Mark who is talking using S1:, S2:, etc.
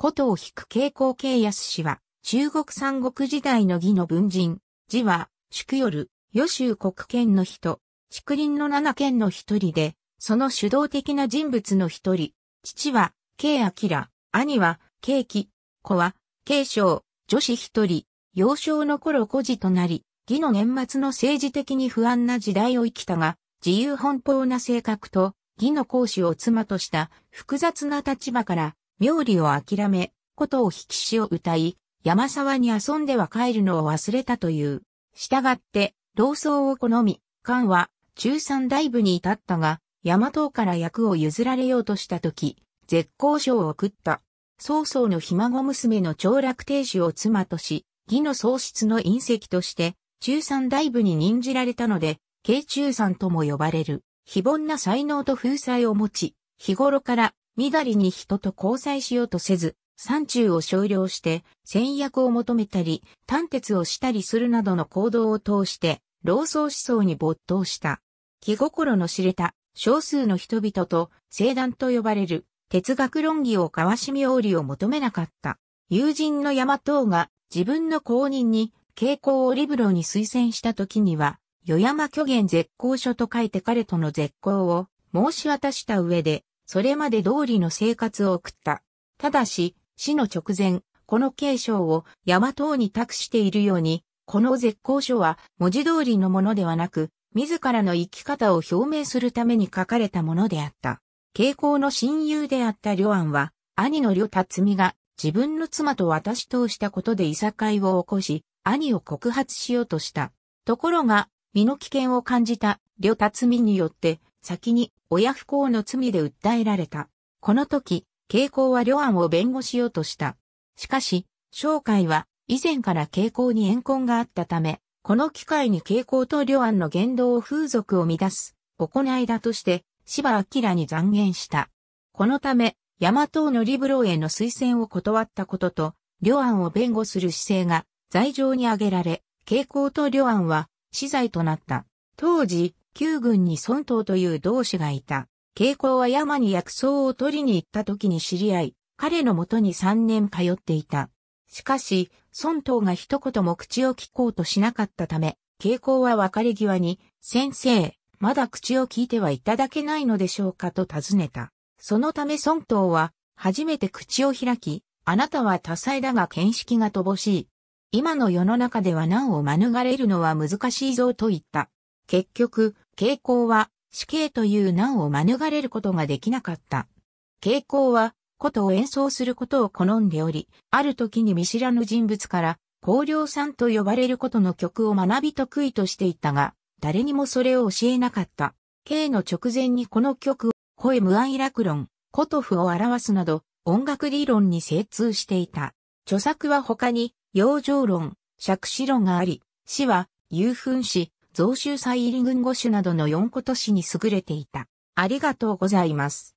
S1: 古とを引く傾向慶康氏は、中国三国時代の義の文人、字は、祝夜、予州国権の人、竹林の七県の一人で、その主導的な人物の一人、父は、慶明、兄は、慶喜、子は、慶章、女子一人、幼少の頃孤児となり、義の年末の政治的に不安な時代を生きたが、自由奔放な性格と、義の講師を妻とした複雑な立場から、妙理を諦め、ことを引き詩を歌い、山沢に遊んでは帰るのを忘れたという。従って、老僧を好み、漢は中山大部に至ったが、山東から役を譲られようとした時、絶好賞を送った。曹操のひ孫娘の長楽亭主を妻とし、義の喪失の隕石として、中山大部に任じられたので、慶中山とも呼ばれる。非凡な才能と風采を持ち、日頃から緑に人と交際しようとせず、山中を少量して戦略を求めたり、探鉄をしたりするなどの行動を通して、老僧思想に没頭した。気心の知れた少数の人々と聖団と呼ばれる哲学論議を交わし妙理を求めなかった。友人の山等が自分の公認に傾向をリブロに推薦した時には、与山虚言絶好書と書いて彼との絶好を申し渡した上で、それまで通りの生活を送った。ただし、死の直前、この継承を山等に託しているように、この絶好書は文字通りのものではなく、自らの生き方を表明するために書かれたものであった。傾向の親友であった両安は、兄の両辰美が自分の妻と私としたことでいさかいを起こし、兄を告発しようとした。ところが、身の危険を感じた両辰美によって、先に親不孝の罪で訴えられた。この時、慶光は両安を弁護しようとした。しかし、商会は以前から慶光に怨恨があったため、この機会に慶光と両安の言動を風俗を乱す、行いだとして、芝明に残言した。このため、大和のリブロへの推薦を断ったことと、両安を弁護する姿勢が罪状に挙げられ、慶光と両安は死罪となった。当時、旧軍に孫東という同志がいた。慶光は山に薬草を取りに行った時に知り合い、彼のもとに3年通っていた。しかし、孫東が一言も口を聞こうとしなかったため、慶光は別れ際に、先生、まだ口を聞いてはいただけないのでしょうかと尋ねた。そのため孫東は、初めて口を開き、あなたは多彩だが見識が乏しい。今の世の中では難を免れるのは難しいぞと言った。結局、傾向は死刑という難を免れることができなかった。傾向は琴を演奏することを好んでおり、ある時に見知らぬ人物から、高良さんと呼ばれることの曲を学び得意としていたが、誰にもそれを教えなかった。K の直前にこの曲を、声無愛楽論、トフを表すなど、音楽理論に精通していた。著作は他に、養生論、釈子論があり、詩は、遊憤詩、増州祭入り軍五種などの4個都市に優れていた。ありがとうございます。